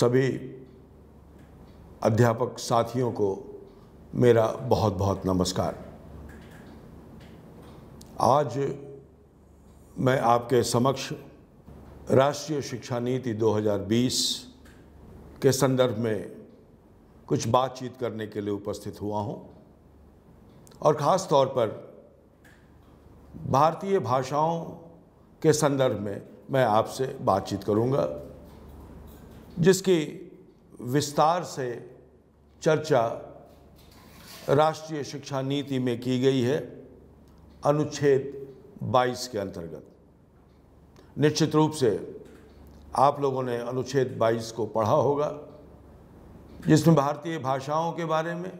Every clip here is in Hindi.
सभी अध्यापक साथियों को मेरा बहुत बहुत नमस्कार आज मैं आपके समक्ष राष्ट्रीय शिक्षा नीति 2020 के संदर्भ में कुछ बातचीत करने के लिए उपस्थित हुआ हूँ और ख़ास तौर पर भारतीय भाषाओं के संदर्भ में मैं आपसे बातचीत करूँगा जिसकी विस्तार से चर्चा राष्ट्रीय शिक्षा नीति में की गई है अनुच्छेद 22 के अंतर्गत निश्चित रूप से आप लोगों ने अनुच्छेद 22 को पढ़ा होगा जिसमें भारतीय भाषाओं के बारे में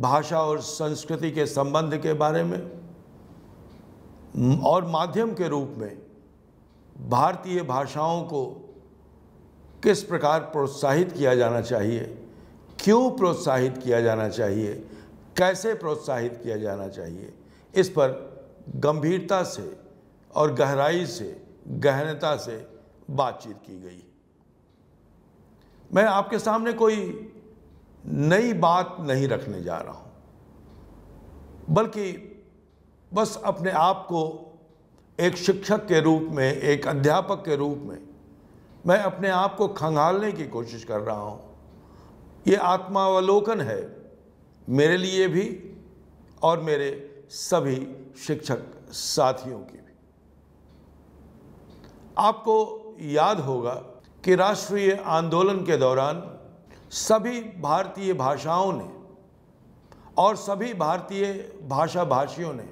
भाषा और संस्कृति के संबंध के बारे में और माध्यम के रूप में भारतीय भाषाओं को किस प्रकार प्रोत्साहित किया जाना चाहिए क्यों प्रोत्साहित किया जाना चाहिए कैसे प्रोत्साहित किया जाना चाहिए इस पर गंभीरता से और गहराई से गहनता से बातचीत की गई मैं आपके सामने कोई नई बात नहीं रखने जा रहा हूँ बल्कि बस अपने आप को एक शिक्षक के रूप में एक अध्यापक के रूप में मैं अपने आप को खंगालने की कोशिश कर रहा हूँ ये आत्मावलोकन है मेरे लिए भी और मेरे सभी शिक्षक साथियों की भी आपको याद होगा कि राष्ट्रीय आंदोलन के दौरान सभी भारतीय भाषाओं ने और सभी भारतीय भाषा भाषियों ने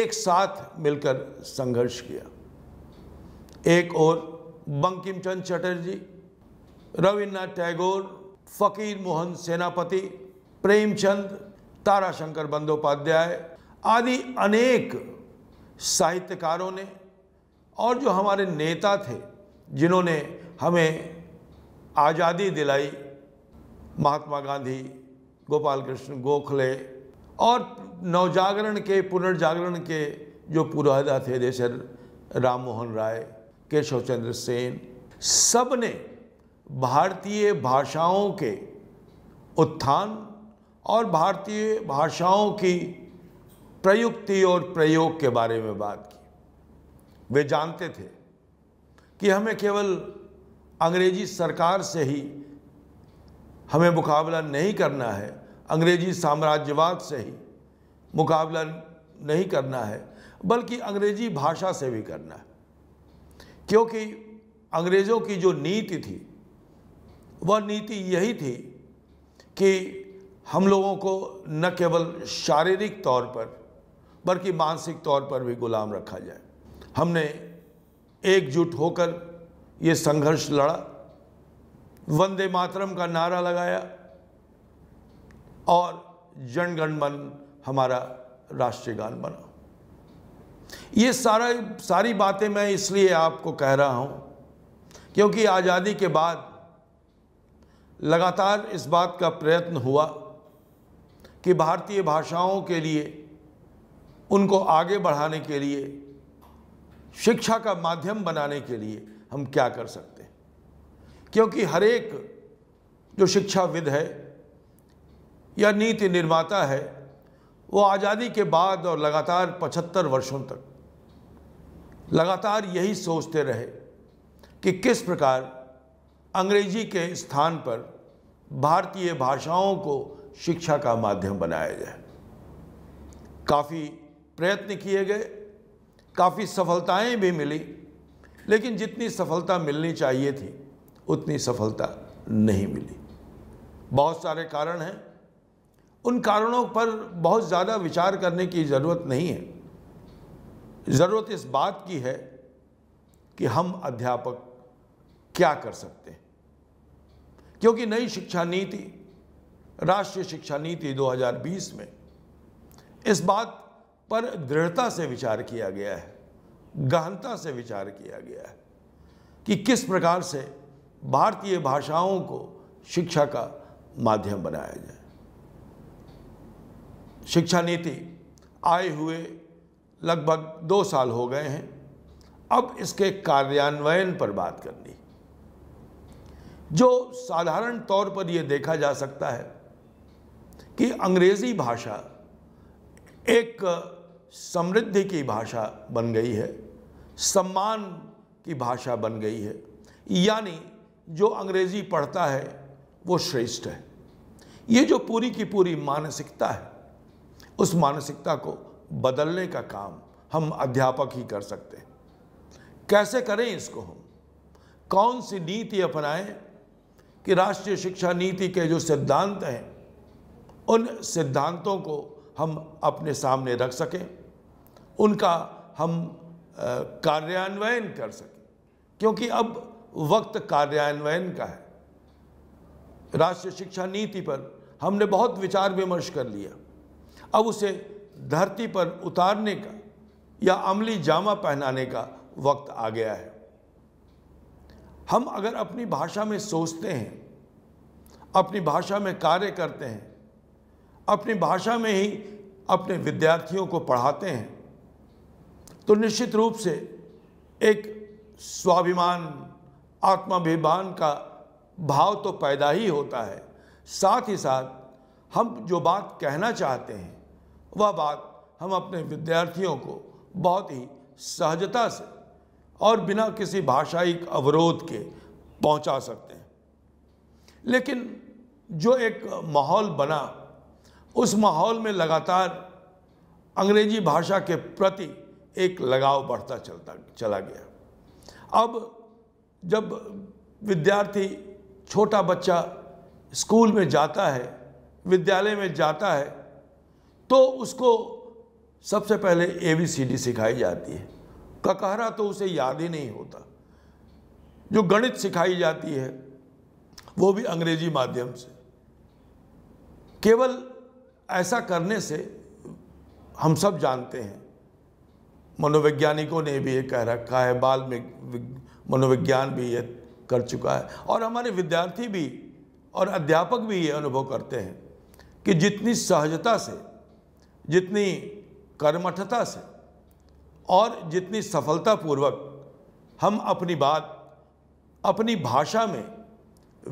एक साथ मिलकर संघर्ष किया एक और बंकिम चंद चटर्जी रविन्द्रनाथ टैगोर फ़कीर मोहन सेनापति प्रेमचंद ताराशंकर बंदोपाध्याय आदि अनेक साहित्यकारों ने और जो हमारे नेता थे जिन्होंने हमें आज़ादी दिलाई महात्मा गांधी गोपाल कृष्ण गोखले और नवजागरण के पुनर्जागरण के जो पुरोहदा थे जैसे राम मोहन राय केशव चंद्र सेन सब ने भारतीय भाषाओं के उत्थान और भारतीय भाषाओं की प्रयुक्ति और प्रयोग के बारे में बात की वे जानते थे कि हमें केवल अंग्रेजी सरकार से ही हमें मुकाबला नहीं करना है अंग्रेजी साम्राज्यवाद से ही मुकाबला नहीं करना है बल्कि अंग्रेजी भाषा से भी करना है क्योंकि अंग्रेज़ों की जो नीति थी वह नीति यही थी कि हम लोगों को न केवल शारीरिक तौर पर बल्कि मानसिक तौर पर भी गुलाम रखा जाए हमने एकजुट होकर ये संघर्ष लड़ा वंदे मातरम का नारा लगाया और जनगणमन हमारा राष्ट्रीय गान बना ये सारा सारी बातें मैं इसलिए आपको कह रहा हूँ क्योंकि आज़ादी के बाद लगातार इस बात का प्रयत्न हुआ कि भारतीय भाषाओं के लिए उनको आगे बढ़ाने के लिए शिक्षा का माध्यम बनाने के लिए हम क्या कर सकते हैं क्योंकि हर एक जो शिक्षाविद है या नीति निर्माता है वो आज़ादी के बाद और लगातार पचहत्तर वर्षों तक लगातार यही सोचते रहे कि किस प्रकार अंग्रेजी के स्थान पर भारतीय भाषाओं को शिक्षा का माध्यम बनाया जाए काफ़ी प्रयत्न किए गए काफ़ी सफलताएं भी मिली लेकिन जितनी सफलता मिलनी चाहिए थी उतनी सफलता नहीं मिली बहुत सारे कारण हैं उन कारणों पर बहुत ज़्यादा विचार करने की ज़रूरत नहीं है ज़रूरत इस बात की है कि हम अध्यापक क्या कर सकते हैं क्योंकि नई शिक्षा नीति राष्ट्रीय शिक्षा नीति 2020 में इस बात पर दृढ़ता से विचार किया गया है गहनता से विचार किया गया है कि किस प्रकार से भारतीय भाषाओं को शिक्षा का माध्यम बनाया जाए शिक्षा नीति आए हुए लगभग दो साल हो गए हैं अब इसके कार्यान्वयन पर बात करनी जो साधारण तौर पर यह देखा जा सकता है कि अंग्रेज़ी भाषा एक समृद्धि की भाषा बन गई है सम्मान की भाषा बन गई है यानी जो अंग्रेज़ी पढ़ता है वो श्रेष्ठ है ये जो पूरी की पूरी मानसिकता है उस मानसिकता को बदलने का काम हम अध्यापक ही कर सकते हैं कैसे करें इसको हम कौन सी नीति अपनाएं कि राष्ट्रीय शिक्षा नीति के जो सिद्धांत हैं उन सिद्धांतों को हम अपने सामने रख सकें उनका हम कार्यान्वयन कर सकें क्योंकि अब वक्त कार्यान्वयन का है राष्ट्रीय शिक्षा नीति पर हमने बहुत विचार विमर्श कर लिया अब उसे धरती पर उतारने का या अमली जामा पहनाने का वक्त आ गया है हम अगर अपनी भाषा में सोचते हैं अपनी भाषा में कार्य करते हैं अपनी भाषा में ही अपने विद्यार्थियों को पढ़ाते हैं तो निश्चित रूप से एक स्वाभिमान आत्माभिमान का भाव तो पैदा ही होता है साथ ही साथ हम जो बात कहना चाहते हैं वह बात हम अपने विद्यार्थियों को बहुत ही सहजता से और बिना किसी भाषाई अवरोध के पहुंचा सकते हैं लेकिन जो एक माहौल बना उस माहौल में लगातार अंग्रेजी भाषा के प्रति एक लगाव बढ़ता चलता चला गया अब जब विद्यार्थी छोटा बच्चा स्कूल में जाता है विद्यालय में जाता है तो उसको सबसे पहले ए बी सी डी सिखाई जाती है ककहरा तो उसे याद ही नहीं होता जो गणित सिखाई जाती है वो भी अंग्रेजी माध्यम से केवल ऐसा करने से हम सब जानते हैं मनोवैज्ञानिकों ने भी ये कह रखा है बाल में मनोविज्ञान भी ये कर चुका है और हमारे विद्यार्थी भी और अध्यापक भी ये अनुभव करते हैं कि जितनी सहजता से जितनी कर्मठता से और जितनी सफलतापूर्वक हम अपनी बात अपनी भाषा में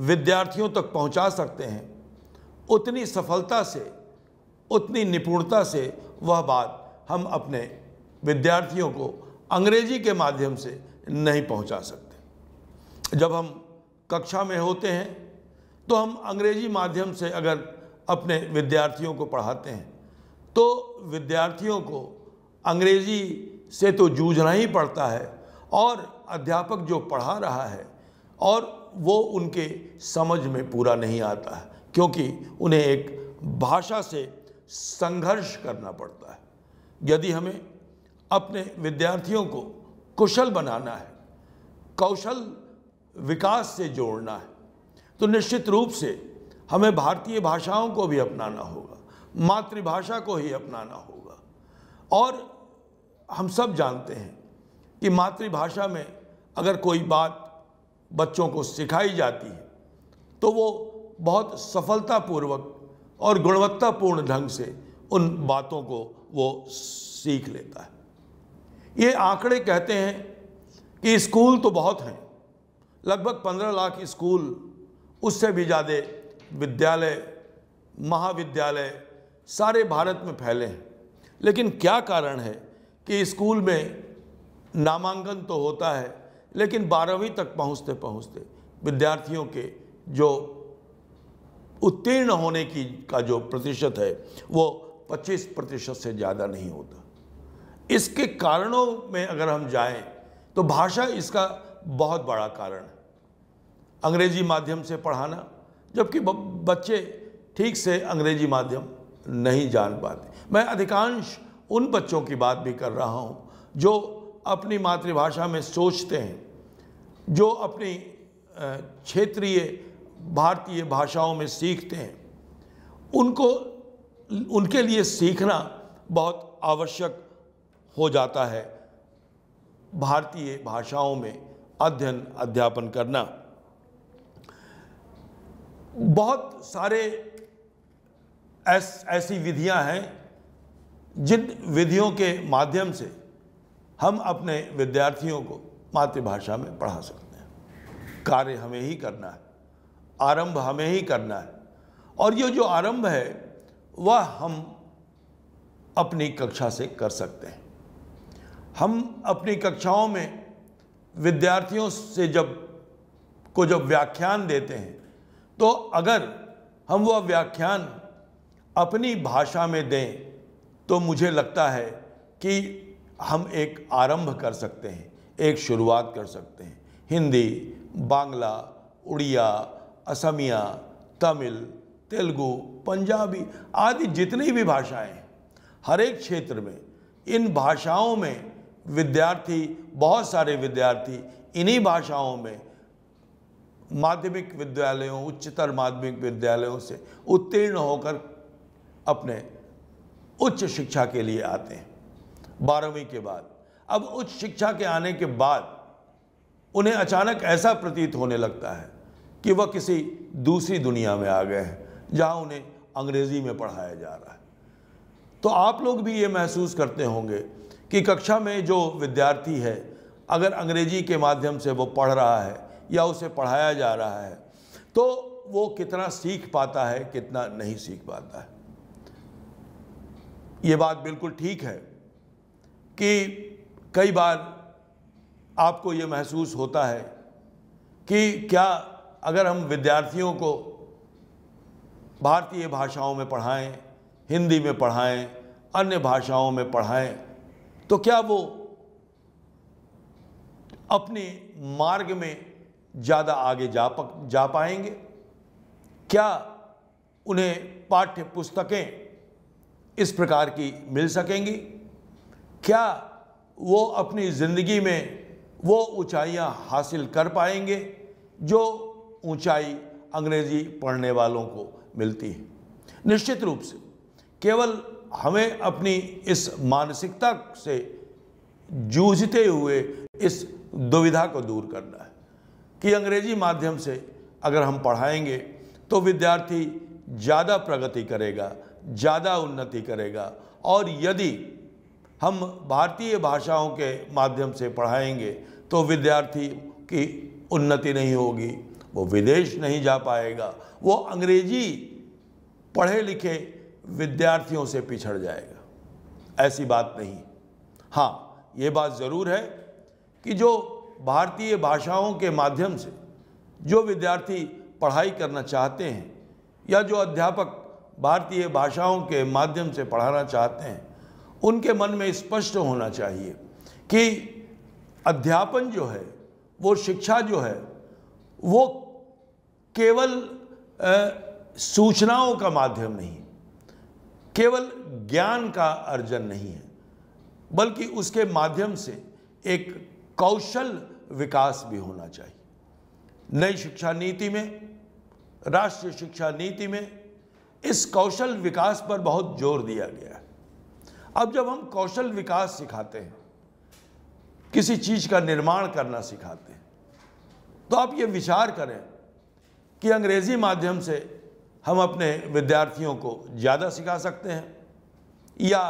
विद्यार्थियों तक पहुंचा सकते हैं उतनी सफलता से उतनी निपुणता से वह बात हम अपने विद्यार्थियों को अंग्रेजी के माध्यम से नहीं पहुंचा सकते जब हम कक्षा में होते हैं तो हम अंग्रेजी माध्यम से अगर अपने विद्यार्थियों को पढ़ाते हैं तो विद्यार्थियों को अंग्रेज़ी से तो जूझना ही पड़ता है और अध्यापक जो पढ़ा रहा है और वो उनके समझ में पूरा नहीं आता है क्योंकि उन्हें एक भाषा से संघर्ष करना पड़ता है यदि हमें अपने विद्यार्थियों को कुशल बनाना है कौशल विकास से जोड़ना है तो निश्चित रूप से हमें भारतीय भाषाओं को भी अपनाना होगा मातृभाषा को ही अपनाना होगा और हम सब जानते हैं कि मातृभाषा में अगर कोई बात बच्चों को सिखाई जाती है तो वो बहुत सफलतापूर्वक और गुणवत्तापूर्ण ढंग से उन बातों को वो सीख लेता है ये आंकड़े कहते हैं कि स्कूल तो बहुत हैं लगभग पंद्रह लाख स्कूल उससे भी ज़्यादा विद्यालय महाविद्यालय सारे भारत में फैले हैं लेकिन क्या कारण है कि स्कूल में नामांकन तो होता है लेकिन बारहवीं तक पहुंचते पहुंचते विद्यार्थियों के जो उत्तीर्ण होने की का जो प्रतिशत है वो 25 प्रतिशत से ज़्यादा नहीं होता इसके कारणों में अगर हम जाएं तो भाषा इसका बहुत बड़ा कारण है अंग्रेजी माध्यम से पढ़ाना जबकि बच्चे ठीक से अंग्रेजी माध्यम नहीं जान पाते मैं अधिकांश उन बच्चों की बात भी कर रहा हूँ जो अपनी मातृभाषा में सोचते हैं जो अपनी क्षेत्रीय भारतीय भाषाओं में सीखते हैं उनको उनके लिए सीखना बहुत आवश्यक हो जाता है भारतीय भाषाओं में अध्ययन अध्यापन करना बहुत सारे ऐस, ऐसी विधियां हैं जिन विधियों के माध्यम से हम अपने विद्यार्थियों को मातृभाषा में पढ़ा सकते हैं कार्य हमें ही करना है आरंभ हमें ही करना है और ये जो आरंभ है वह हम अपनी कक्षा से कर सकते हैं हम अपनी कक्षाओं में विद्यार्थियों से जब को जब व्याख्यान देते हैं तो अगर हम वह व्याख्यान अपनी भाषा में दें तो मुझे लगता है कि हम एक आरंभ कर सकते हैं एक शुरुआत कर सकते हैं हिंदी बांग्ला उड़िया असमिया तमिल तेलुगु पंजाबी आदि जितनी भी भाषाएं हर एक क्षेत्र में इन भाषाओं में विद्यार्थी बहुत सारे विद्यार्थी इन्हीं भाषाओं में माध्यमिक विद्यालयों उच्चतर माध्यमिक विद्यालयों से उत्तीर्ण होकर अपने उच्च शिक्षा के लिए आते हैं बारहवीं के बाद अब उच्च शिक्षा के आने के बाद उन्हें अचानक ऐसा प्रतीत होने लगता है कि वह किसी दूसरी दुनिया में आ गए हैं जहाँ उन्हें अंग्रेज़ी में पढ़ाया जा रहा है तो आप लोग भी ये महसूस करते होंगे कि कक्षा में जो विद्यार्थी है अगर अंग्रेजी के माध्यम से वो पढ़ रहा है या उसे पढ़ाया जा रहा है तो वो कितना सीख पाता है कितना नहीं सीख पाता है ये बात बिल्कुल ठीक है कि कई बार आपको ये महसूस होता है कि क्या अगर हम विद्यार्थियों को भारतीय भाषाओं में पढ़ाएं हिंदी में पढ़ाएं अन्य भाषाओं में पढ़ाएं तो क्या वो अपने मार्ग में ज़्यादा आगे जा पा जा पाएंगे क्या उन्हें पाठ्य पुस्तकें इस प्रकार की मिल सकेंगी क्या वो अपनी ज़िंदगी में वो ऊंचाइयां हासिल कर पाएंगे जो ऊंचाई अंग्रेज़ी पढ़ने वालों को मिलती है निश्चित रूप से केवल हमें अपनी इस मानसिकता से जूझते हुए इस दुविधा को दूर करना है कि अंग्रेजी माध्यम से अगर हम पढ़ाएंगे तो विद्यार्थी ज़्यादा प्रगति करेगा ज़्यादा उन्नति करेगा और यदि हम भारतीय भाषाओं के माध्यम से पढ़ाएंगे तो विद्यार्थी की उन्नति नहीं होगी वो विदेश नहीं जा पाएगा वो अंग्रेजी पढ़े लिखे विद्यार्थियों से पिछड़ जाएगा ऐसी बात नहीं हाँ ये बात ज़रूर है कि जो भारतीय भाषाओं के माध्यम से जो विद्यार्थी पढ़ाई करना चाहते हैं या जो अध्यापक भारतीय भाषाओं के माध्यम से पढ़ाना चाहते हैं उनके मन में स्पष्ट होना चाहिए कि अध्यापन जो है वो शिक्षा जो है वो केवल आ, सूचनाओं का माध्यम नहीं केवल ज्ञान का अर्जन नहीं है बल्कि उसके माध्यम से एक कौशल विकास भी होना चाहिए नई शिक्षा नीति में राष्ट्रीय शिक्षा नीति में इस कौशल विकास पर बहुत जोर दिया गया अब जब हम कौशल विकास सिखाते हैं किसी चीज़ का निर्माण करना सिखाते हैं तो आप ये विचार करें कि अंग्रेज़ी माध्यम से हम अपने विद्यार्थियों को ज़्यादा सिखा सकते हैं या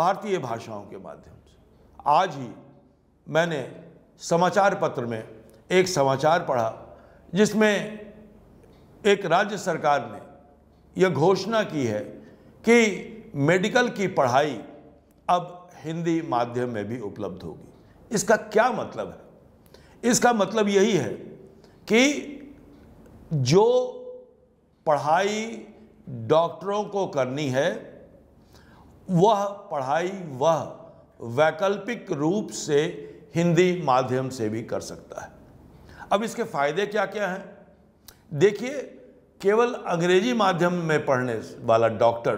भारतीय भाषाओं के माध्यम से आज ही मैंने समाचार पत्र में एक समाचार पढ़ा जिसमें एक राज्य सरकार ने यह घोषणा की है कि मेडिकल की पढ़ाई अब हिंदी माध्यम में भी उपलब्ध होगी इसका क्या मतलब है इसका मतलब यही है कि जो पढ़ाई डॉक्टरों को करनी है वह पढ़ाई वह वैकल्पिक रूप से हिंदी माध्यम से भी कर सकता है अब इसके फायदे क्या क्या हैं देखिए केवल अंग्रेजी माध्यम में पढ़ने वाला डॉक्टर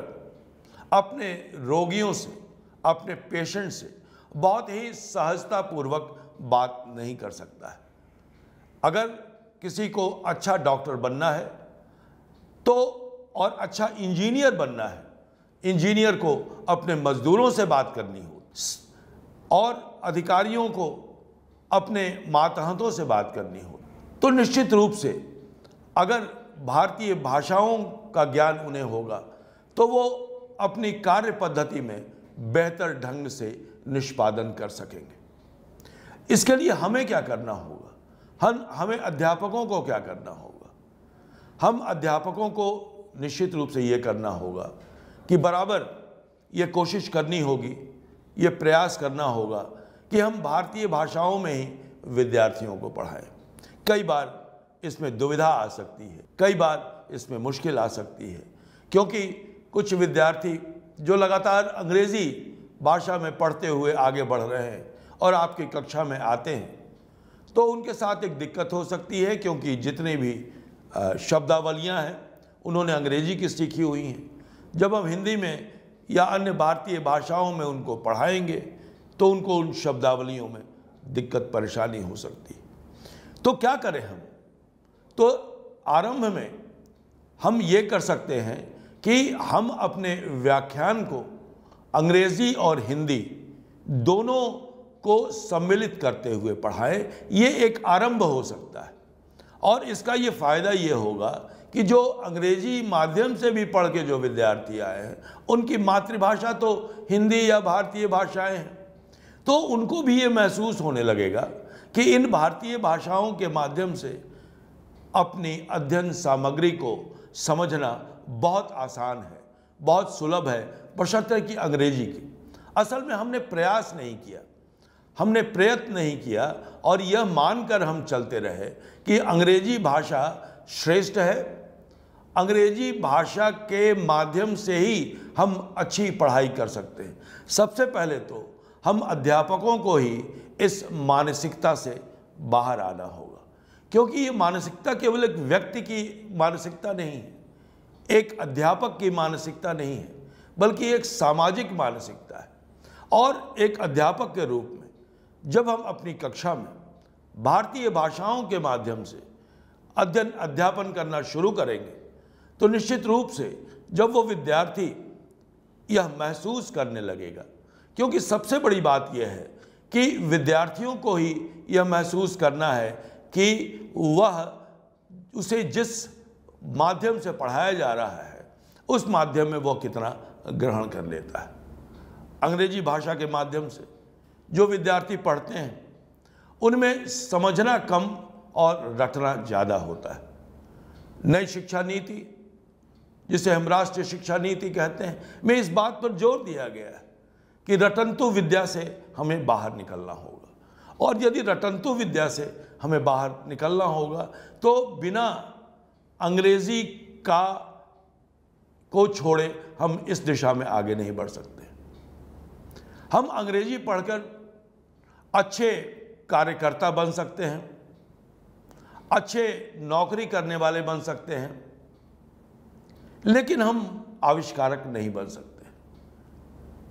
अपने रोगियों से अपने पेशेंट से बहुत ही सहजतापूर्वक बात नहीं कर सकता है अगर किसी को अच्छा डॉक्टर बनना है तो और अच्छा इंजीनियर बनना है इंजीनियर को अपने मजदूरों से बात करनी हो और अधिकारियों को अपने मातहतों से बात करनी हो तो निश्चित रूप से अगर भारतीय भाषाओं का ज्ञान उन्हें होगा तो वो अपनी कार्य पद्धति में बेहतर ढंग से निष्पादन कर सकेंगे इसके लिए हमें क्या करना होगा हम हमें अध्यापकों को क्या करना होगा हम अध्यापकों को निश्चित रूप से ये करना होगा कि बराबर ये कोशिश करनी होगी ये प्रयास करना होगा कि हम भारतीय भाषाओं में ही विद्यार्थियों को पढ़ाएं कई बार इसमें दुविधा आ सकती है कई बार इसमें मुश्किल आ सकती है क्योंकि कुछ विद्यार्थी जो लगातार अंग्रेज़ी भाषा में पढ़ते हुए आगे बढ़ रहे हैं और आपकी कक्षा में आते हैं तो उनके साथ एक दिक्कत हो सकती है क्योंकि जितने भी शब्दावलियाँ हैं उन्होंने अंग्रेजी की सीखी हुई हैं जब हम हिंदी में या अन्य भारतीय भाषाओं में उनको पढ़ाएंगे तो उनको उन शब्दावलियों में दिक्कत परेशानी हो सकती है तो क्या करें हम तो आरंभ में हम ये कर सकते हैं कि हम अपने व्याख्यान को अंग्रेज़ी और हिंदी दोनों को सम्मिलित करते हुए पढ़ाएं ये एक आरंभ हो सकता है और इसका ये फ़ायदा ये होगा कि जो अंग्रेजी माध्यम से भी पढ़ के जो विद्यार्थी आए हैं उनकी मातृभाषा तो हिंदी या भारतीय भाषाएं हैं तो उनको भी ये महसूस होने लगेगा कि इन भारतीय भाषाओं के माध्यम से अपनी अध्ययन सामग्री को समझना बहुत आसान है बहुत सुलभ है बशर्ते कि अंग्रेजी की असल में हमने प्रयास नहीं किया हमने प्रयत्न नहीं किया और यह मानकर हम चलते रहे कि अंग्रेजी भाषा श्रेष्ठ है अंग्रेजी भाषा के माध्यम से ही हम अच्छी पढ़ाई कर सकते हैं सबसे पहले तो हम अध्यापकों को ही इस मानसिकता से बाहर आना होगा क्योंकि ये मानसिकता केवल एक व्यक्ति की मानसिकता नहीं है एक अध्यापक की मानसिकता नहीं है बल्कि एक सामाजिक मानसिकता है और एक अध्यापक के रूप में जब हम अपनी कक्षा में भारतीय भाषाओं के माध्यम से अध्ययन अध्यापन करना शुरू करेंगे तो निश्चित रूप से जब वो विद्यार्थी यह महसूस करने लगेगा क्योंकि सबसे बड़ी बात यह है कि विद्यार्थियों को ही यह महसूस करना है कि वह उसे जिस माध्यम से पढ़ाया जा रहा है उस माध्यम में वह कितना ग्रहण कर लेता है अंग्रेजी भाषा के माध्यम से जो विद्यार्थी पढ़ते हैं उनमें समझना कम और रटना ज़्यादा होता है नई शिक्षा नीति जिसे हम राष्ट्रीय शिक्षा नीति कहते हैं में इस बात पर जोर दिया गया है कि रटंतु विद्या से हमें बाहर निकलना होगा और यदि रटंतु विद्या से हमें बाहर निकलना होगा तो बिना अंग्रेज़ी का को छोड़े हम इस दिशा में आगे नहीं बढ़ सकते हम अंग्रेज़ी पढ़कर अच्छे कार्यकर्ता बन सकते हैं अच्छे नौकरी करने वाले बन सकते हैं लेकिन हम आविष्कारक नहीं बन सकते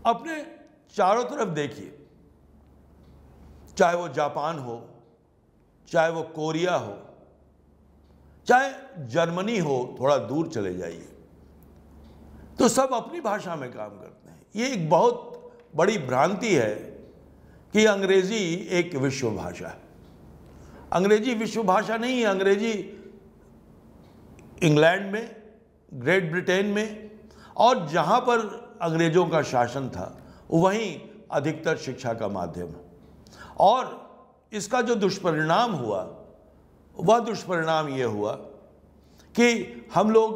अपने चारों तरफ देखिए चाहे वो जापान हो चाहे वो कोरिया हो चाहे जर्मनी हो थोड़ा दूर चले जाइए तो सब अपनी भाषा में काम करते हैं ये एक बहुत बड़ी भ्रांति है कि अंग्रेज़ी एक विश्व भाषा है अंग्रेजी विश्व भाषा नहीं है अंग्रेजी इंग्लैंड में ग्रेट ब्रिटेन में और जहाँ पर अंग्रेज़ों का शासन था वहीं अधिकतर शिक्षा का माध्यम और इसका जो दुष्परिणाम हुआ वह दुष्परिणाम ये हुआ कि हम लोग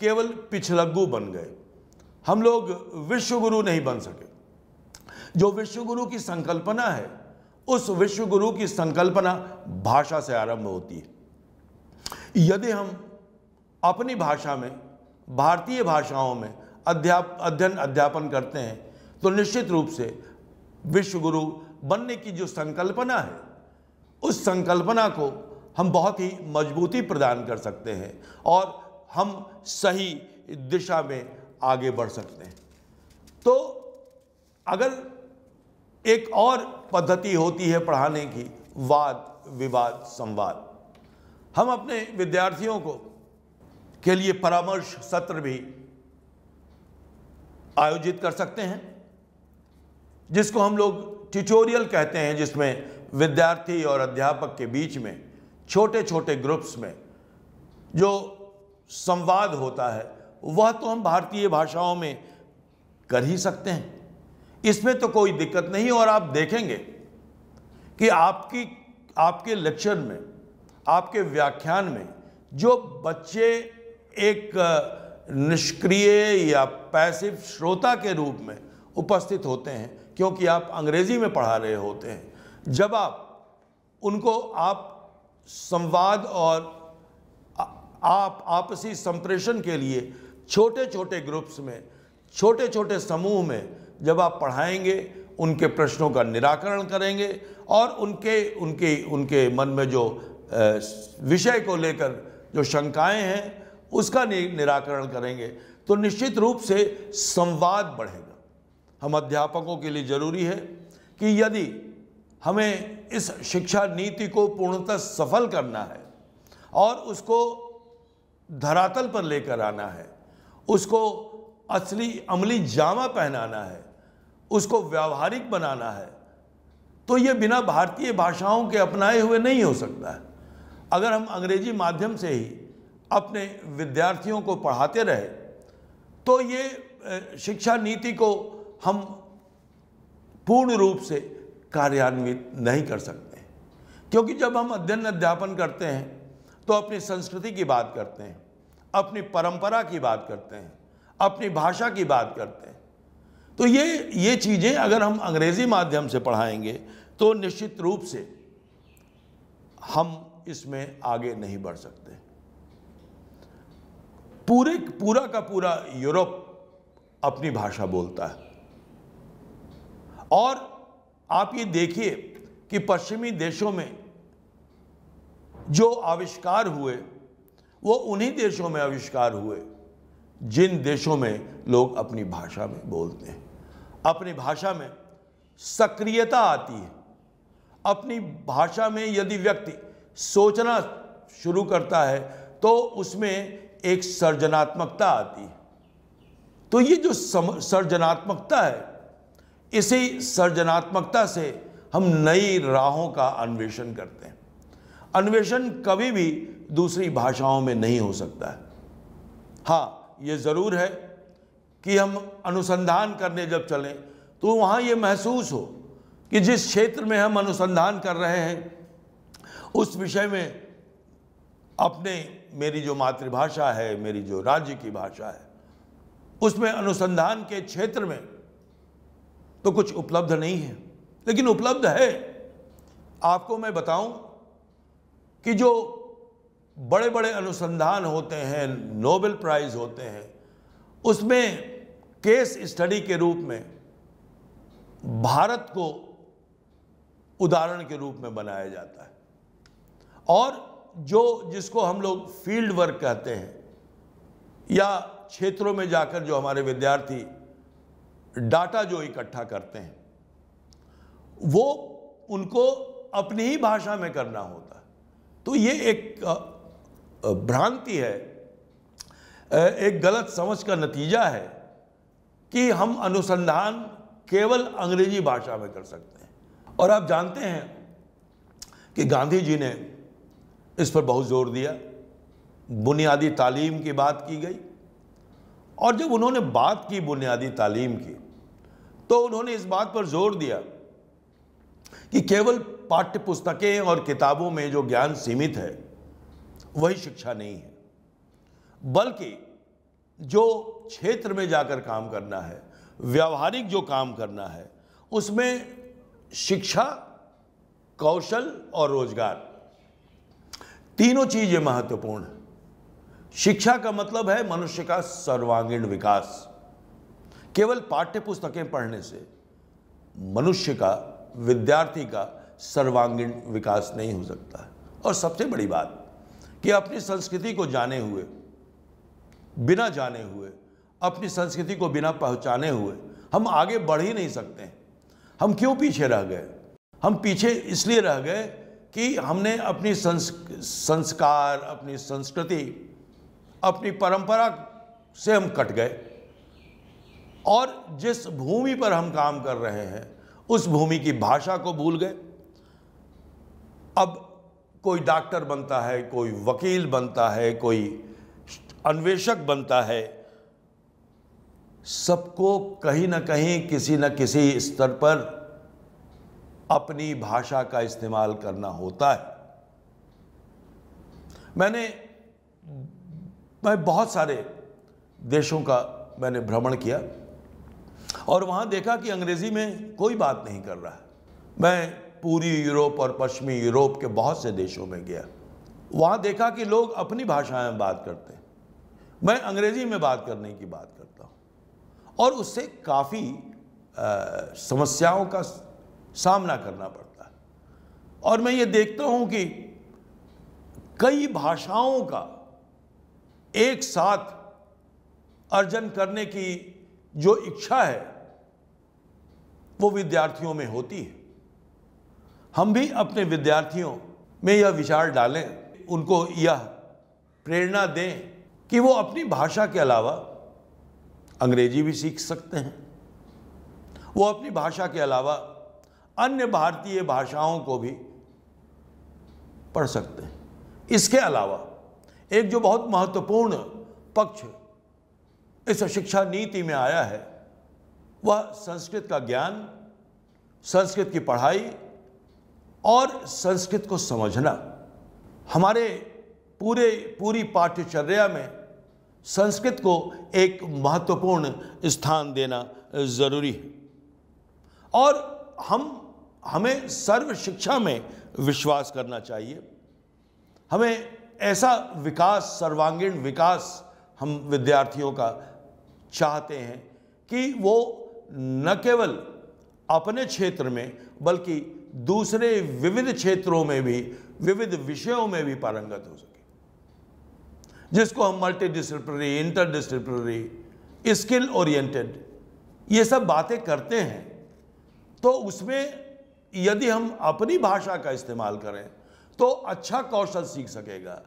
केवल पिछलग्गू बन गए हम लोग विश्वगुरु नहीं बन सके जो विश्वगुरु की संकल्पना है उस विश्वगुरु की संकल्पना भाषा से आरंभ होती है यदि हम अपनी भाषा में भारतीय भाषाओं में अध्याप अध्ययन अध्यापन करते हैं तो निश्चित रूप से विश्वगुरु बनने की जो संकल्पना है उस संकल्पना को हम बहुत ही मजबूती प्रदान कर सकते हैं और हम सही दिशा में आगे बढ़ सकते हैं तो अगर एक और पद्धति होती है पढ़ाने की वाद विवाद संवाद हम अपने विद्यार्थियों को के लिए परामर्श सत्र भी आयोजित कर सकते हैं जिसको हम लोग ट्यूटोरियल कहते हैं जिसमें विद्यार्थी और अध्यापक के बीच में छोटे छोटे ग्रुप्स में जो संवाद होता है वह तो हम भारतीय भाषाओं में कर ही सकते हैं इसमें तो कोई दिक्कत नहीं और आप देखेंगे कि आपकी आपके लेक्चर में आपके व्याख्यान में जो बच्चे एक निष्क्रिय या पैसिव श्रोता के रूप में उपस्थित होते हैं क्योंकि आप अंग्रेज़ी में पढ़ा रहे होते हैं जब आप उनको आप संवाद और आप आपसी संप्रेषण के लिए छोटे छोटे ग्रुप्स में छोटे छोटे समूह में जब आप पढ़ाएंगे उनके प्रश्नों का निराकरण करेंगे और उनके उनके उनके मन में जो विषय को लेकर जो शंकाएं हैं उसका निराकरण करेंगे तो निश्चित रूप से संवाद बढ़ेगा हम अध्यापकों के लिए ज़रूरी है कि यदि हमें इस शिक्षा नीति को पूर्णतः सफल करना है और उसको धरातल पर लेकर आना है उसको असली अमली जामा पहनाना है उसको व्यावहारिक बनाना है तो ये बिना भारतीय भाषाओं के अपनाए हुए नहीं हो सकता है अगर हम अंग्रेजी माध्यम से ही अपने विद्यार्थियों को पढ़ाते रहे तो ये शिक्षा नीति को हम पूर्ण रूप से कार्यान्वित नहीं कर सकते क्योंकि जब हम अध्ययन अध्यापन करते हैं तो अपनी संस्कृति की बात करते हैं अपनी परंपरा की बात करते हैं अपनी भाषा की बात करते हैं तो ये ये चीज़ें अगर हम अंग्रेज़ी माध्यम से पढ़ाएंगे तो निश्चित रूप से हम इसमें आगे नहीं बढ़ सकते पूरे पूरा का पूरा यूरोप अपनी भाषा बोलता है और आप ये देखिए कि पश्चिमी देशों में जो आविष्कार हुए वो उन्हीं देशों में आविष्कार हुए जिन देशों में लोग अपनी भाषा में बोलते हैं अपनी भाषा में सक्रियता आती है अपनी भाषा में यदि व्यक्ति सोचना शुरू करता है तो उसमें एक सर्जनात्मकता आती है तो ये जो सर्जनात्मकता है इसी सर्जनात्मकता से हम नई राहों का अन्वेषण करते हैं अन्वेषण कभी भी दूसरी भाषाओं में नहीं हो सकता है हाँ ये ज़रूर है कि हम अनुसंधान करने जब चलें तो वहाँ ये महसूस हो कि जिस क्षेत्र में हम अनुसंधान कर रहे हैं उस विषय में अपने मेरी जो मातृभाषा है मेरी जो राज्य की भाषा है उसमें अनुसंधान के क्षेत्र में तो कुछ उपलब्ध नहीं है लेकिन उपलब्ध है आपको मैं बताऊं कि जो बड़े बड़े अनुसंधान होते हैं नोबेल प्राइज़ होते हैं उसमें केस स्टडी के रूप में भारत को उदाहरण के रूप में बनाया जाता है और जो जिसको हम लोग फील्ड वर्क कहते हैं या क्षेत्रों में जाकर जो हमारे विद्यार्थी डाटा जो इकट्ठा करते हैं वो उनको अपनी ही भाषा में करना होता है तो ये एक भ्रांति है एक गलत समझ का नतीजा है कि हम अनुसंधान केवल अंग्रेजी भाषा में कर सकते हैं और आप जानते हैं कि गांधी जी ने इस पर बहुत जोर दिया बुनियादी तालीम की बात की गई और जब उन्होंने बात की बुनियादी तालीम की तो उन्होंने इस बात पर जोर दिया कि केवल पाठ्य पुस्तकें और किताबों में जो ज्ञान सीमित है वही शिक्षा नहीं है बल्कि जो क्षेत्र में जाकर काम करना है व्यावहारिक जो काम करना है उसमें शिक्षा कौशल और रोजगार तीनों चीज़ें महत्वपूर्ण हैं शिक्षा का मतलब है मनुष्य का सर्वांगीण विकास केवल पाठ्य पुस्तकें पढ़ने से मनुष्य का विद्यार्थी का सर्वांगीण विकास नहीं हो सकता और सबसे बड़ी बात कि अपनी संस्कृति को जाने हुए बिना जाने हुए अपनी संस्कृति को बिना पहचाने हुए हम आगे बढ़ ही नहीं सकते हम क्यों पीछे रह गए हम पीछे इसलिए रह गए कि हमने अपनी संस्कार अपनी संस्कृति अपनी परंपरा से हम कट गए और जिस भूमि पर हम काम कर रहे हैं उस भूमि की भाषा को भूल गए अब कोई डॉक्टर बनता है कोई वकील बनता है कोई अन्वेषक बनता है सबको कहीं ना कहीं किसी न किसी स्तर पर अपनी भाषा का इस्तेमाल करना होता है मैंने मैं बहुत सारे देशों का मैंने भ्रमण किया और वहाँ देखा कि अंग्रेज़ी में कोई बात नहीं कर रहा मैं पूरी यूरोप और पश्चिमी यूरोप के बहुत से देशों में गया वहाँ देखा कि लोग अपनी भाषाएं में बात करते हैं मैं अंग्रेज़ी में बात करने की बात करता हूँ और उससे काफ़ी समस्याओं का सामना करना पड़ता है और मैं ये देखता हूँ कि कई भाषाओं का एक साथ अर्जन करने की जो इच्छा है वो विद्यार्थियों में होती है हम भी अपने विद्यार्थियों में यह विचार डालें उनको यह प्रेरणा दें कि वो अपनी भाषा के अलावा अंग्रेजी भी सीख सकते हैं वो अपनी भाषा के अलावा अन्य भारतीय भाषाओं को भी पढ़ सकते हैं इसके अलावा एक जो बहुत महत्वपूर्ण पक्ष इस शिक्षा नीति में आया है वह संस्कृत का ज्ञान संस्कृत की पढ़ाई और संस्कृत को समझना हमारे पूरे पूरी पाठ्यचर्या में संस्कृत को एक महत्वपूर्ण स्थान देना ज़रूरी है और हम हमें सर्व शिक्षा में विश्वास करना चाहिए हमें ऐसा विकास सर्वांगीण विकास हम विद्यार्थियों का चाहते हैं कि वो न केवल अपने क्षेत्र में बल्कि दूसरे विविध क्षेत्रों में भी विविध विषयों में भी पारंगत हो सके जिसको हम multidisciplinary interdisciplinary skill oriented ये सब बातें करते हैं तो उसमें यदि हम अपनी भाषा का इस्तेमाल करें तो अच्छा कौशल सीख सकेगा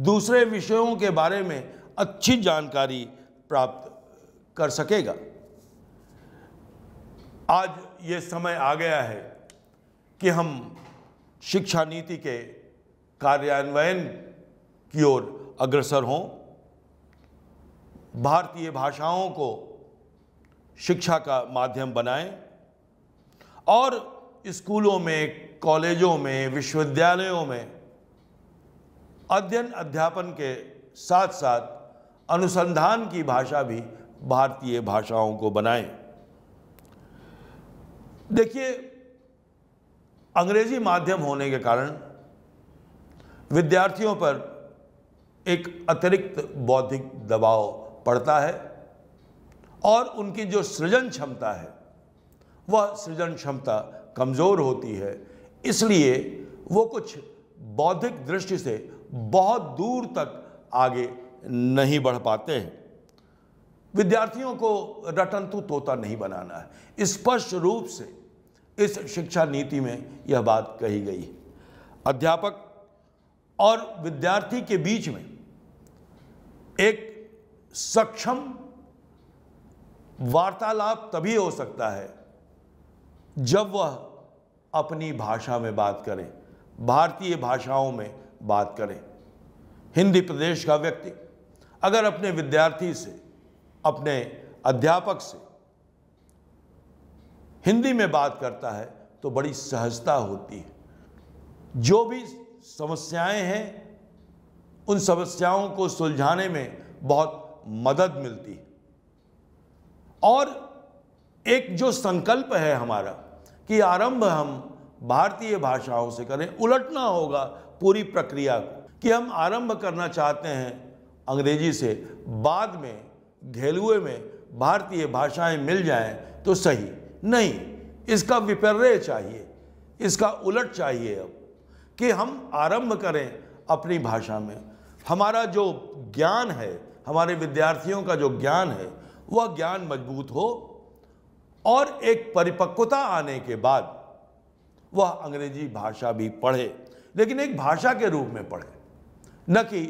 दूसरे विषयों के बारे में अच्छी जानकारी प्राप्त कर सकेगा आज ये समय आ गया है कि हम शिक्षा नीति के कार्यान्वयन की ओर अग्रसर हों भारतीय भाषाओं को शिक्षा का माध्यम बनाएं और स्कूलों में कॉलेजों में विश्वविद्यालयों में अध्ययन अध्यापन के साथ साथ अनुसंधान की भाषा भी भारतीय भाषाओं को बनाएं देखिए अंग्रेजी माध्यम होने के कारण विद्यार्थियों पर एक अतिरिक्त बौद्धिक दबाव पड़ता है और उनकी जो सृजन क्षमता है वह सृजन क्षमता कमज़ोर होती है इसलिए वो कुछ बौद्धिक दृष्टि से बहुत दूर तक आगे नहीं बढ़ पाते हैं विद्यार्थियों को रटंतु तोता नहीं बनाना है स्पष्ट रूप से इस शिक्षा नीति में यह बात कही गई है अध्यापक और विद्यार्थी के बीच में एक सक्षम वार्तालाप तभी हो सकता है जब वह अपनी भाषा में बात करें भारतीय भाषाओं में बात करें हिंदी प्रदेश का व्यक्ति अगर अपने विद्यार्थी से अपने अध्यापक से हिंदी में बात करता है तो बड़ी सहजता होती है जो भी समस्याएं हैं उन समस्याओं को सुलझाने में बहुत मदद मिलती है और एक जो संकल्प है हमारा कि आरंभ हम भारतीय भाषाओं से करें उलटना होगा पूरी प्रक्रिया को कि हम आरंभ करना चाहते हैं अंग्रेजी से बाद में घेलुए में भारतीय भाषाएं मिल जाएं तो सही नहीं इसका विपर्य चाहिए इसका उलट चाहिए अब कि हम आरंभ करें अपनी भाषा में हमारा जो ज्ञान है हमारे विद्यार्थियों का जो ज्ञान है वह ज्ञान मजबूत हो और एक परिपक्वता आने के बाद वह अंग्रेजी भाषा भी पढ़े लेकिन एक भाषा के रूप में पढ़े न कि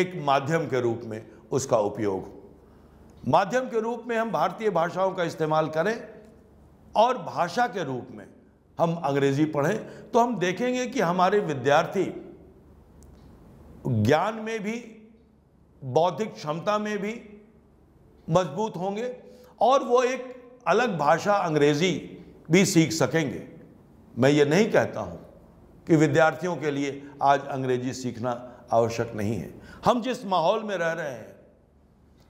एक माध्यम के रूप में उसका उपयोग माध्यम के रूप में हम भारतीय भाषाओं का इस्तेमाल करें और भाषा के रूप में हम अंग्रेजी पढ़ें तो हम देखेंगे कि हमारे विद्यार्थी ज्ञान में भी बौद्धिक क्षमता में भी मजबूत होंगे और वो एक अलग भाषा अंग्रेजी भी सीख सकेंगे मैं ये नहीं कहता हूँ कि विद्यार्थियों के लिए आज अंग्रेजी सीखना आवश्यक नहीं है हम जिस माहौल में रह रहे हैं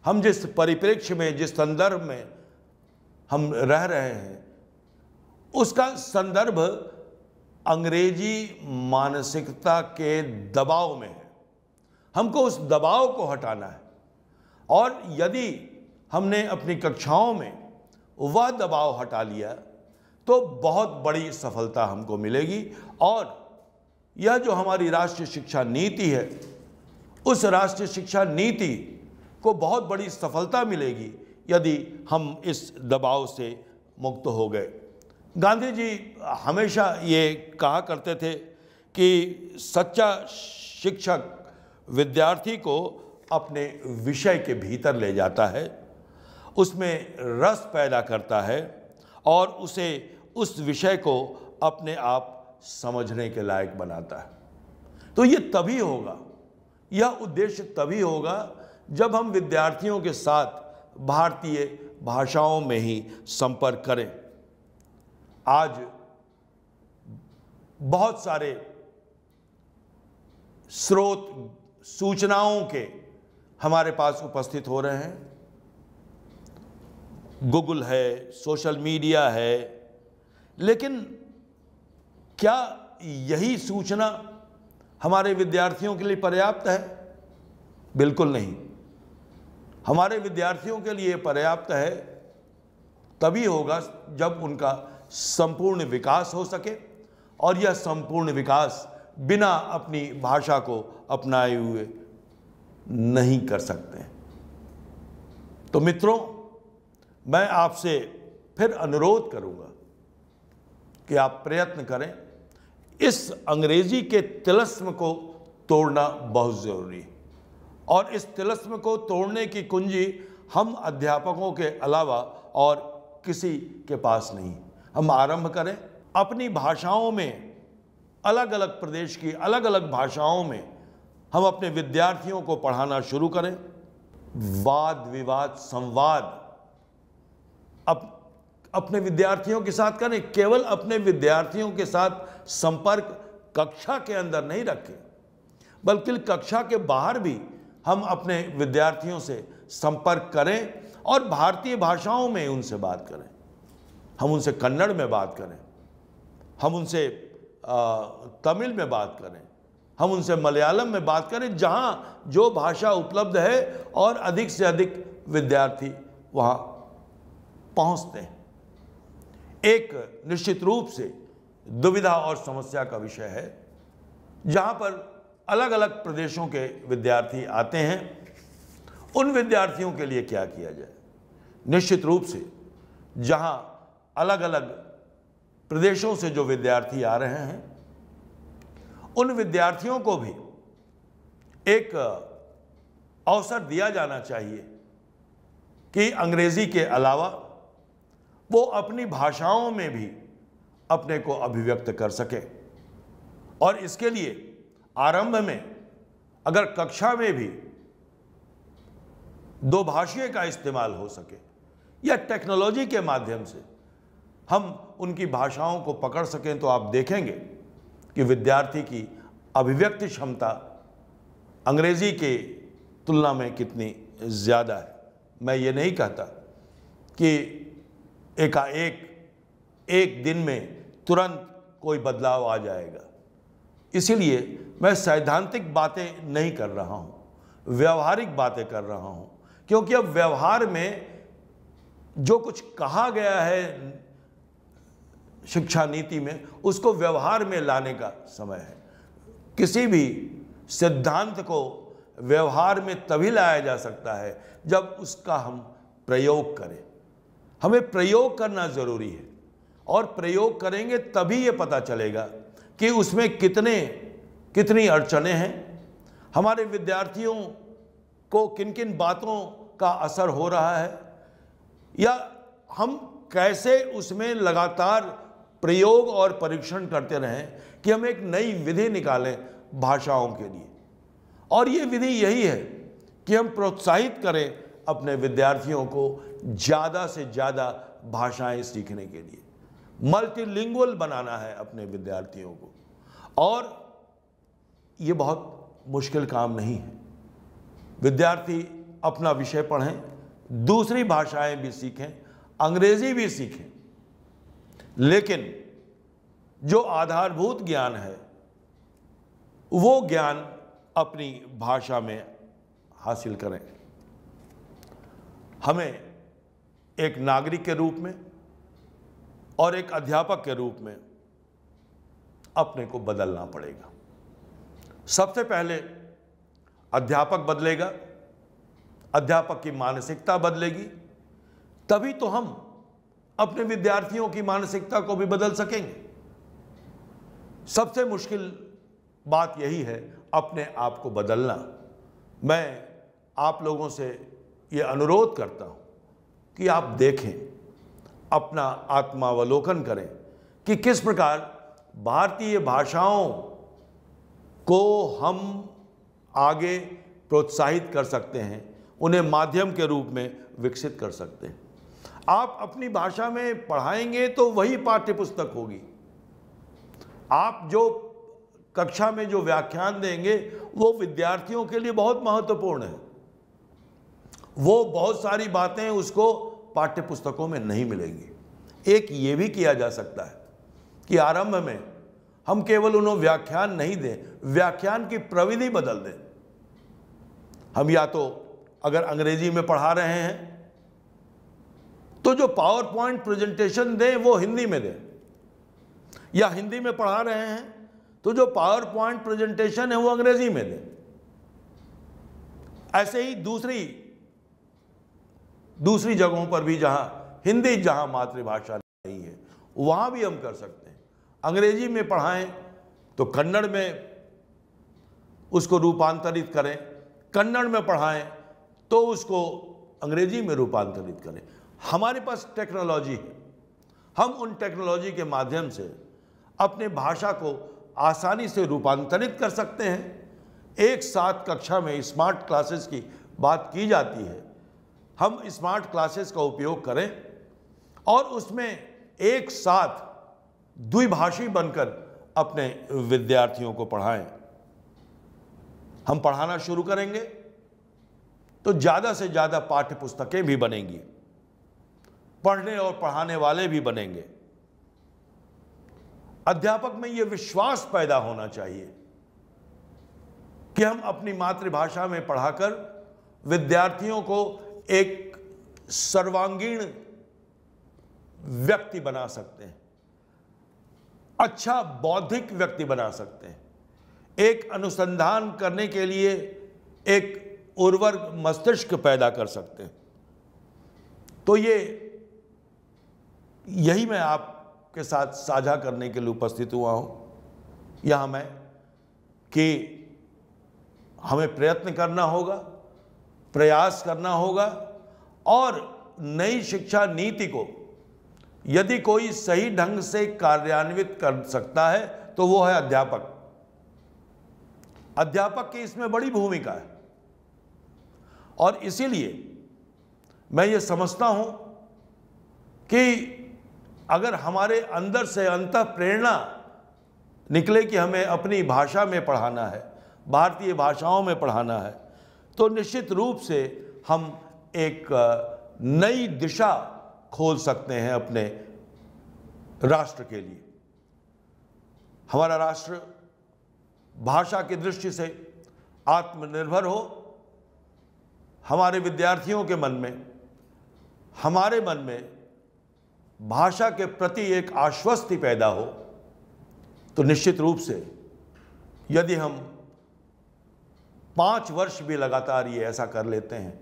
हम जिस परिप्रेक्ष्य में जिस संदर्भ में हम रह रहे हैं उसका संदर्भ अंग्रेजी मानसिकता के दबाव में है हमको उस दबाव को हटाना है और यदि हमने अपनी कक्षाओं में वह दबाव हटा लिया तो बहुत बड़ी सफलता हमको मिलेगी और यह जो हमारी राष्ट्रीय शिक्षा नीति है उस राष्ट्रीय शिक्षा नीति को बहुत बड़ी सफलता मिलेगी यदि हम इस दबाव से मुक्त हो गए गांधी जी हमेशा ये कहा करते थे कि सच्चा शिक्षक विद्यार्थी को अपने विषय के भीतर ले जाता है उसमें रस पैदा करता है और उसे उस विषय को अपने आप समझने के लायक बनाता है तो ये तभी होगा यह उद्देश्य तभी होगा जब हम विद्यार्थियों के साथ भारतीय भाषाओं में ही संपर्क करें आज बहुत सारे स्रोत सूचनाओं के हमारे पास उपस्थित हो रहे हैं गूगल है सोशल मीडिया है लेकिन क्या यही सूचना हमारे विद्यार्थियों के लिए पर्याप्त है बिल्कुल नहीं हमारे विद्यार्थियों के लिए पर्याप्त है तभी होगा जब उनका संपूर्ण विकास हो सके और यह संपूर्ण विकास बिना अपनी भाषा को अपनाए हुए नहीं कर सकते तो मित्रों मैं आपसे फिर अनुरोध करूंगा कि आप प्रयत्न करें इस अंग्रेजी के तिलस्म को तोड़ना बहुत ज़रूरी है और इस तिलस्म को तोड़ने की कुंजी हम अध्यापकों के अलावा और किसी के पास नहीं हम आरंभ करें अपनी भाषाओं में अलग अलग प्रदेश की अलग अलग भाषाओं में हम अपने विद्यार्थियों को पढ़ाना शुरू करें वाद विवाद संवाद अब अपने विद्यार्थियों के साथ करें केवल अपने विद्यार्थियों के साथ संपर्क कक्षा के अंदर नहीं रखें बल्कि कक्षा के बाहर भी हम अपने विद्यार्थियों से संपर्क करें और भारतीय भाषाओं में उनसे बात करें हम उनसे कन्नड़ में बात करें हम उनसे तमिल में बात करें हम उनसे मलयालम में बात करें जहाँ जो भाषा उपलब्ध है और अधिक से अधिक विद्यार्थी वहाँ पहुँचते हैं एक निश्चित रूप से दुविधा और समस्या का विषय है जहाँ पर अलग अलग प्रदेशों के विद्यार्थी आते हैं उन विद्यार्थियों के लिए क्या किया जाए निश्चित रूप से जहाँ अलग अलग प्रदेशों से जो विद्यार्थी आ रहे हैं उन विद्यार्थियों को भी एक अवसर दिया जाना चाहिए कि अंग्रेज़ी के अलावा वो अपनी भाषाओं में भी अपने को अभिव्यक्त कर सके और इसके लिए आरंभ में अगर कक्षा में भी दो भाषीय का इस्तेमाल हो सके या टेक्नोलॉजी के माध्यम से हम उनकी भाषाओं को पकड़ सकें तो आप देखेंगे कि विद्यार्थी की अभिव्यक्ति क्षमता अंग्रेज़ी के तुलना में कितनी ज़्यादा है मैं ये नहीं कहता कि एकाएक एक दिन में तुरंत कोई बदलाव आ जाएगा इसीलिए मैं सैद्धांतिक बातें नहीं कर रहा हूँ व्यवहारिक बातें कर रहा हूँ क्योंकि अब व्यवहार में जो कुछ कहा गया है शिक्षा नीति में उसको व्यवहार में लाने का समय है किसी भी सिद्धांत को व्यवहार में तभी लाया जा सकता है जब उसका हम प्रयोग करें हमें प्रयोग करना ज़रूरी है और प्रयोग करेंगे तभी ये पता चलेगा कि उसमें कितने कितनी अड़चने हैं हमारे विद्यार्थियों को किन किन बातों का असर हो रहा है या हम कैसे उसमें लगातार प्रयोग और परीक्षण करते रहें कि हम एक नई विधि निकालें भाषाओं के लिए और ये विधि यही है कि हम प्रोत्साहित करें अपने विद्यार्थियों को ज़्यादा से ज़्यादा भाषाएं सीखने के लिए मल्टीलिंगुअल बनाना है अपने विद्यार्थियों को और ये बहुत मुश्किल काम नहीं है विद्यार्थी अपना विषय पढ़ें दूसरी भाषाएं भी सीखें अंग्रेज़ी भी सीखें लेकिन जो आधारभूत ज्ञान है वो ज्ञान अपनी भाषा में हासिल करें हमें एक नागरिक के रूप में और एक अध्यापक के रूप में अपने को बदलना पड़ेगा सबसे पहले अध्यापक बदलेगा अध्यापक की मानसिकता बदलेगी तभी तो हम अपने विद्यार्थियों की मानसिकता को भी बदल सकेंगे सबसे मुश्किल बात यही है अपने आप को बदलना मैं आप लोगों से ये अनुरोध करता हूँ कि आप देखें अपना आत्मावलोकन करें कि किस प्रकार भारतीय भाषाओं को हम आगे प्रोत्साहित कर सकते हैं उन्हें माध्यम के रूप में विकसित कर सकते हैं आप अपनी भाषा में पढ़ाएंगे तो वही पाठ्य पुस्तक होगी आप जो कक्षा में जो व्याख्यान देंगे वो विद्यार्थियों के लिए बहुत महत्वपूर्ण है वो बहुत सारी बातें उसको पाठ्य पुस्तकों में नहीं मिलेंगी एक ये भी किया जा सकता है कि आरंभ में हम केवल उन्हें व्याख्यान नहीं दें व्याख्यान की प्रविधि बदल दें हम या तो अगर अंग्रेजी में पढ़ा रहे हैं तो जो पावर पॉइंट प्रेजेंटेशन दें वो हिंदी में दें या हिंदी में पढ़ा रहे हैं तो जो पावर पॉइंट प्रेजेंटेशन है वो अंग्रेजी में दें ऐसे ही दूसरी दूसरी जगहों पर भी जहाँ हिंदी जहाँ मातृभाषा नहीं है वहाँ भी हम कर सकते हैं अंग्रेजी में पढ़ाएं तो कन्नड़ में उसको रूपांतरित करें कन्नड़ में पढ़ाएं तो उसको अंग्रेजी में रूपांतरित करें हमारे पास टेक्नोलॉजी है हम उन टेक्नोलॉजी के माध्यम से अपने भाषा को आसानी से रूपांतरित कर सकते हैं एक साथ कक्षा में स्मार्ट क्लासेस की बात की जाती है हम स्मार्ट क्लासेस का उपयोग करें और उसमें एक साथ द्विभाषी बनकर अपने विद्यार्थियों को पढ़ाएं हम पढ़ाना शुरू करेंगे तो ज़्यादा से ज़्यादा पाठ्य पुस्तकें भी बनेंगी पढ़ने और पढ़ाने वाले भी बनेंगे अध्यापक में यह विश्वास पैदा होना चाहिए कि हम अपनी मातृभाषा में पढ़ाकर विद्यार्थियों को एक सर्वांगीण व्यक्ति बना सकते हैं अच्छा बौद्धिक व्यक्ति बना सकते हैं एक अनुसंधान करने के लिए एक उर्वर मस्तिष्क पैदा कर सकते हैं तो ये यही मैं आपके साथ साझा करने के लिए उपस्थित हुआ हूं यहां मैं कि हमें प्रयत्न करना होगा प्रयास करना होगा और नई शिक्षा नीति को यदि कोई सही ढंग से कार्यान्वित कर सकता है तो वो है अध्यापक अध्यापक की इसमें बड़ी भूमिका है और इसीलिए मैं ये समझता हूँ कि अगर हमारे अंदर से अंत प्रेरणा निकले कि हमें अपनी भाषा में पढ़ाना है भारतीय भाषाओं में पढ़ाना है तो निश्चित रूप से हम एक नई दिशा खोल सकते हैं अपने राष्ट्र के लिए हमारा राष्ट्र भाषा की दृष्टि से आत्मनिर्भर हो हमारे विद्यार्थियों के मन में हमारे मन में भाषा के प्रति एक आश्वस्ति पैदा हो तो निश्चित रूप से यदि हम पाँच वर्ष भी लगातार ये ऐसा कर लेते हैं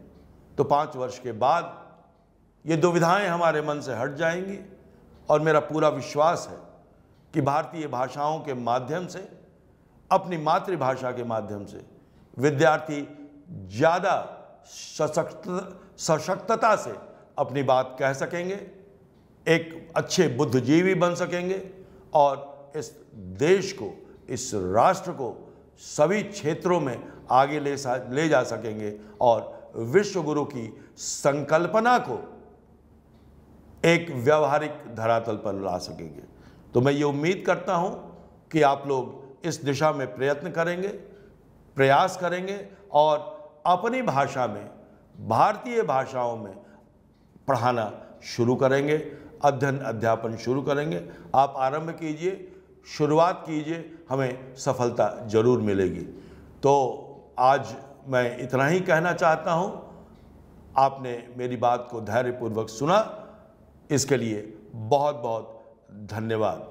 तो पाँच वर्ष के बाद ये दुविधाएं हमारे मन से हट जाएंगी और मेरा पूरा विश्वास है कि भारतीय भाषाओं के माध्यम से अपनी मातृभाषा के माध्यम से विद्यार्थी ज़्यादा सशक्त सशक्तता से अपनी बात कह सकेंगे एक अच्छे बुद्धिजीवी बन सकेंगे और इस देश को इस राष्ट्र को सभी क्षेत्रों में आगे ले ले जा सकेंगे और विश्व गुरु की संकल्पना को एक व्यवहारिक धरातल पर ला सकेंगे तो मैं ये उम्मीद करता हूँ कि आप लोग इस दिशा में प्रयत्न करेंगे प्रयास करेंगे और अपनी भाषा में भारतीय भाषाओं में पढ़ाना शुरू करेंगे अध्ययन अध्यापन शुरू करेंगे आप आरंभ कीजिए शुरुआत कीजिए हमें सफलता जरूर मिलेगी तो आज मैं इतना ही कहना चाहता हूँ आपने मेरी बात को धैर्यपूर्वक सुना इसके लिए बहुत बहुत धन्यवाद